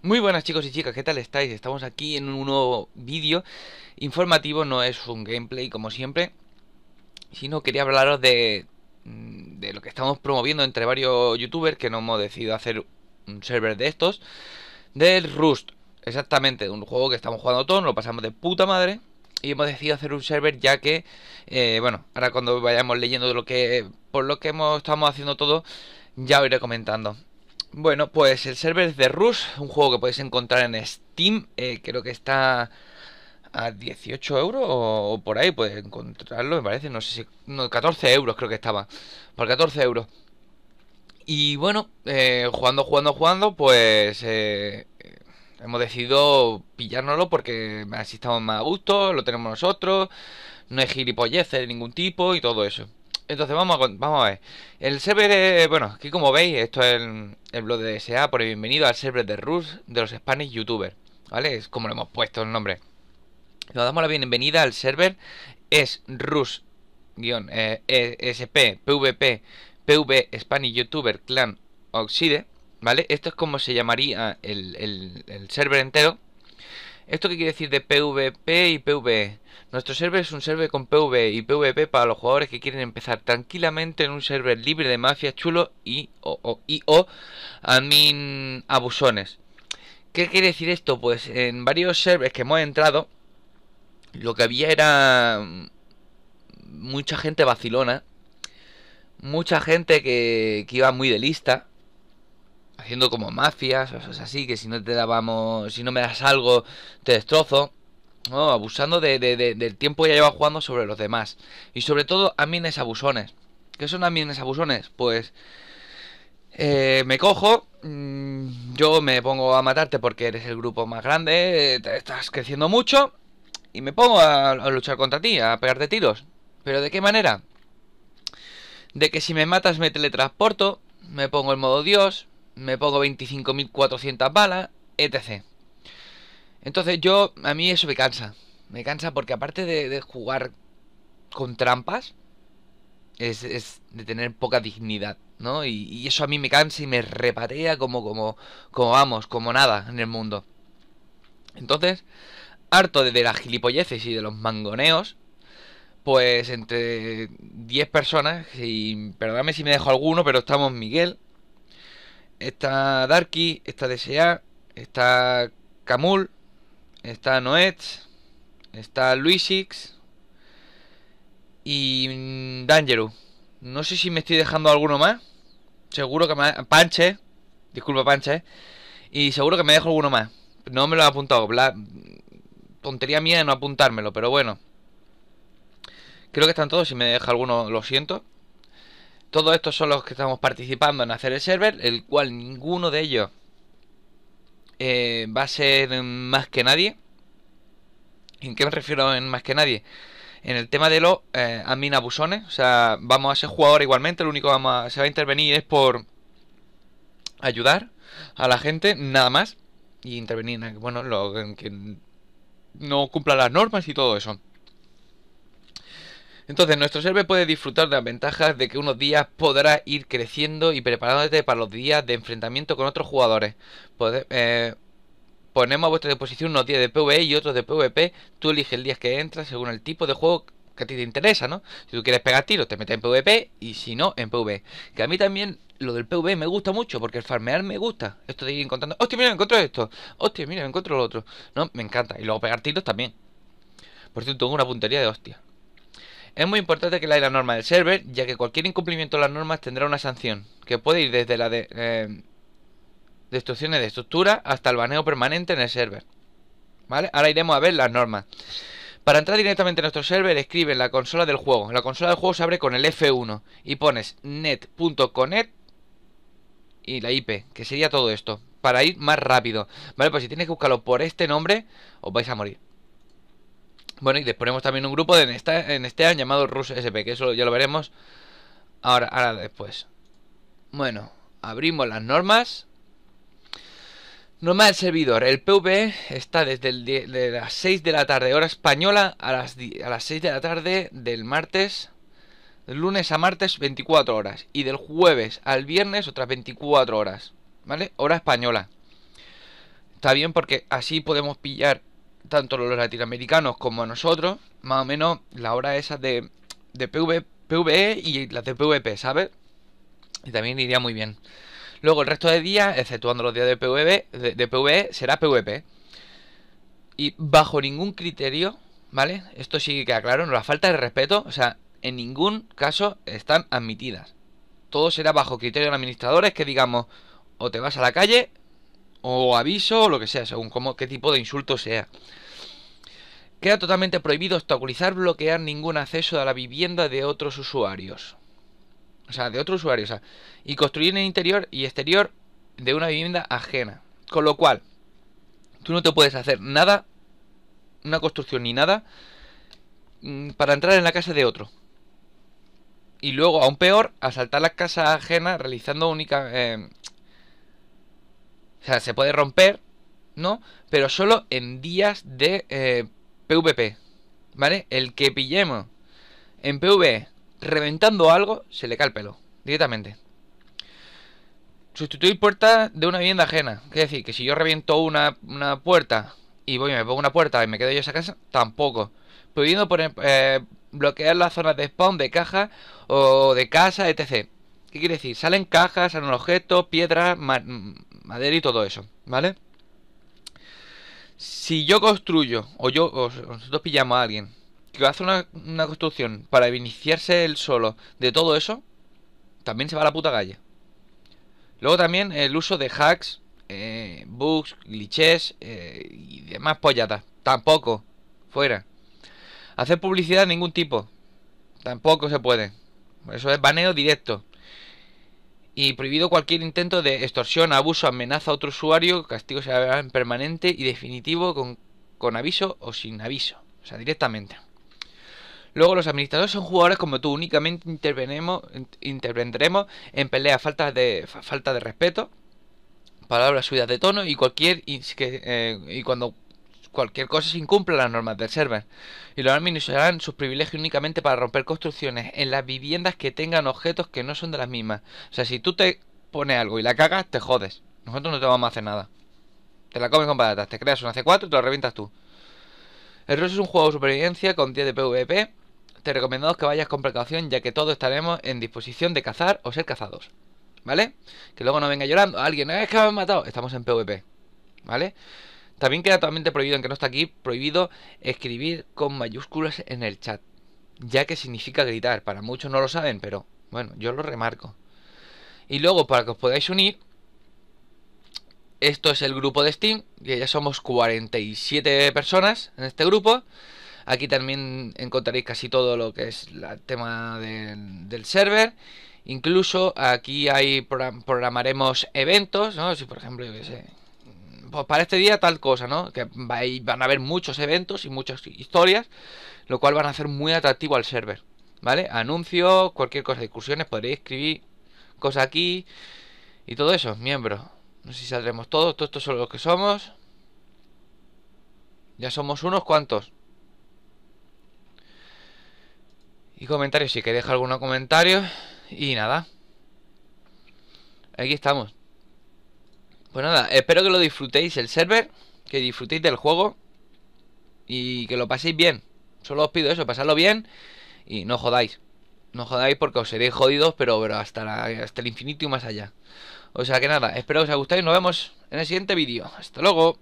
Muy buenas chicos y chicas, ¿qué tal estáis? Estamos aquí en un nuevo vídeo informativo, no es un gameplay como siempre, sino quería hablaros de, mm, lo que estamos promoviendo entre varios youtubers que no hemos decidido hacer un server de estos, del Rust, exactamente, un juego que estamos jugando todos, lo pasamos de puta madre y hemos decidido hacer un server ya que, eh, bueno, ahora cuando vayamos leyendo lo que, por lo que hemos, estamos haciendo todo, ya os iré comentando. Bueno, pues el server de Rus, un juego que podéis encontrar en Steam, eh, creo que está a 18 euros o, por ahí, puedes encontrarlo, me parece, no sé si... 14 euros creo que estaba, por 14 euros. Y bueno, eh, jugando, jugando, jugando, pues eh, hemos decidido pillárnoslo porque así estamos más a gusto, lo tenemos nosotros, no hay gilipolleces de ningún tipo y todo eso. Entonces vamos a, vamos a ver. El server, bueno, aquí como veis, esto es el, blog de DSA, por el bienvenido al server de Rus de los Spanish YouTubers, ¿vale? Es como le hemos puesto el nombre. Nos damos la bienvenida al server, es Rus, eh, e, SP, PVP, PV Spanish YouTuber Clan Oxide, ¿vale? Esto es como se llamaría el, el server entero ¿Esto qué quiere decir de PvP y PvE? Nuestro server es un server con Pv e y PvP para los jugadores que quieren empezar tranquilamente en un server libre de mafias chulo y o, o, y, admin abusones. ¿Qué quiere decir esto? Pues en varios servers que hemos entrado, lo que había era mm, mucha gente vacilona, mucha gente que, que iba muy de lista, haciendo como mafias, o así, que si no te dábamos, si no me das algo, te destrozo. No, abusando de, del tiempo que ya lleva jugando sobre los demás. Y sobre todo amines abusones. ¿Qué son amines abusones? Pues eh, me cojo, mm, yo me pongo a matarte porque eres el grupo más grande, te estás creciendo mucho y me pongo a, luchar contra ti, a pegarte tiros. ¿Pero de qué manera? De que si me matas me teletransporto, me pongo el modo Dios, me pongo 25.400 balas, etc. Entonces yo, a mí eso me cansa. Me cansa porque aparte de, jugar con trampas, es, es, de tener poca dignidad, ¿no? Y, eso a mí me cansa y me repatea como, como, como vamos, como nada en el mundo. Entonces, harto de, las gilipolleces y de los mangoneos, pues entre 10 personas, y perdóname si me dejo alguno, pero estamos Miguel, está Darky, está DSA, está Camul, está Noetz, está Luisix y mm, Dangeru. No sé si me estoy dejando alguno más. Seguro que me... Panche. Disculpa, Panche. Y seguro que me dejo alguno más. No me lo he apuntado. La tontería mía de no apuntármelo, pero bueno. Creo que están todos. Si me deja alguno, lo siento. Todos estos son los que estamos participando en hacer el server, el cual ninguno de ellos eh, va a ser más que nadie. ¿En qué me refiero en más que nadie? En el tema de los eh, admin abusones, o sea, vamos a ser jugadores igualmente, lo único que se va a intervenir es por ayudar a la gente, nada más, y intervenir, bueno, lo, que no cumplan las normas y todo eso. Entonces, nuestro server puede disfrutar de las ventajas de que unos días podrás ir creciendo y preparándote para los días de enfrentamiento con otros jugadores. Eh, ponemos a vuestra disposición unos días de PvE y otros de PvP. Tú eliges el día que entras según el tipo de juego que a ti te interesa, ¿no? Si tú quieres pegar tiros, te metes en PvP y si no, en PvE. Que a mí también lo del PvE me gusta mucho porque el farmear me gusta. Esto de ir encontrando, hostia, mira, me esto, hostia, mira, me encuentro lo otro. No, me encanta. Y luego pegar tiros también. Por cierto, tengo una puntería de hostia. Es muy importante que leáis la norma del server, ya que cualquier incumplimiento de las normas tendrá una sanción, que puede ir desde la de, eh, destrucciones de estructura hasta el baneo permanente en el server. ¿Vale? Ahora iremos a ver las normas. Para entrar directamente en nuestro server, escribe la consola del juego. La consola del juego se abre con el F1 y pones net.connect y la IP, que sería todo esto, para ir más rápido. Vale, pues si tienes que buscarlo por este nombre, os vais a morir. Bueno, y disponemos también un grupo de en, este año llamado Rus SP, que eso ya lo veremos ahora, ahora después. Bueno, abrimos las normas. Norma del servidor. El PV está desde las 6 de la tarde, hora española, a las, a las 6 de la tarde del martes, del lunes a martes 24 horas. Y del jueves al viernes otras 24 horas. ¿Vale? Hora española. Está bien porque así podemos pillar tanto los latinoamericanos como nosotros, más o menos la hora esa de, de PV, PVE y las de PVP, ¿sabes? Y también iría muy bien. Luego el resto de días, exceptuando los días de PVE, de, e, será PVP. Y bajo ningún criterio, ¿vale? Esto sí que queda claro, no la falta de respeto, o sea, en ningún caso están admitidas. Todo será bajo criterio de administradores que digamos, o te vas a la calle o aviso o lo que sea, según cómo, qué tipo de insulto sea. Queda totalmente prohibido obstaculizar, bloquear ningún acceso a la vivienda de otros usuarios. O sea, de otros usuarios y construir en el interior y exterior de una vivienda ajena. Con lo cual, tú no te puedes hacer nada, una construcción ni nada, mm, para entrar en la casa de otro. Y luego, aún peor, asaltar las casas ajenas realizando única, eh, o sea, se puede romper, ¿no? Pero solo en días de PvP, eh, ¿vale? El que pillemos en PvE reventando algo, se le cae el pelo, directamente. Sustituir puertas de una vivienda ajena. Quiere decir, que si yo reviento una, puerta y voy me pongo una puerta y me quedo yo en esa casa, tampoco. Pudiendo poner, eh, bloquear las zonas de spawn de caja o de casa, etc. ¿Qué quiere decir? Salen cajas, salen objetos, piedras, madera y todo eso, ¿vale? Si yo construyo, o yo, o nosotros pillamos a alguien, que hace una, una construcción para iniciarse él solo de todo eso, también se va a la puta calle. Luego también el uso de hacks, eh, bugs, glitches eh, y demás polladas, Tampoco. Fuera. Hacer publicidad de ningún tipo. Tampoco se puede. Eso es baneo directo y prohibido cualquier intento de extorsión, abuso, amenaza a otro usuario, castigo será permanente y definitivo con, aviso o sin aviso, o sea, directamente. Luego los administradores son jugadores como tú, únicamente intervenemos, intervendremos en peleas, falta de, falta de respeto, palabras subidas de tono y cualquier y eh, cuando cualquier cosa se incumple las normas del server. Y los administrarán sus privilegios únicamente para romper construcciones en las viviendas que tengan objetos que no son de las mismas. O sea, si tú te pones algo y la cagas, te jodes. Nosotros no te vamos a hacer nada. Te la comes con patatas, te creas una C4 y te lo revientas tú. El resto es un juego de supervivencia con 10 de PvP. Te recomendamos que vayas con precaución ya que todos estaremos en disposición de cazar o ser cazados. ¿Vale? Que luego no venga llorando alguien, es que me han matado. Estamos en PvP. ¿Vale? También queda totalmente prohibido, aunque no está aquí, prohibido escribir con mayúsculas en el chat, ya que significa gritar. Para muchos no lo saben, pero bueno, yo lo remarco. Y luego, para que os podáis unir, esto es el grupo de Steam, que ya somos 47 personas en este grupo. Aquí también encontraréis casi todo lo que es el tema del server. Incluso aquí hay programaremos eventos, ¿no? Si por ejemplo, yo qué sé, pues para este día tal cosa, ¿no? Que van a haber muchos eventos y muchas historias, lo cual van a hacer muy atractivo al server, ¿vale? Anuncios, cualquier cosa, discusiones, podréis escribir cosas aquí y todo eso, miembros. No sé si saldremos todos, todos estos son los que somos. Ya somos unos cuantos. Y comentarios, si queréis deja algunos comentarios. Y nada. Aquí estamos. Pues nada, espero que lo disfrutéis el server, que disfrutéis del juego y que lo paséis bien. Solo os pido eso, pasadlo bien y no jodáis. No jodáis porque os seréis jodidos, pero, hasta, hasta el infinito y más allá. O sea que nada, espero que os haya gustado y nos vemos en el siguiente vídeo. Hasta luego.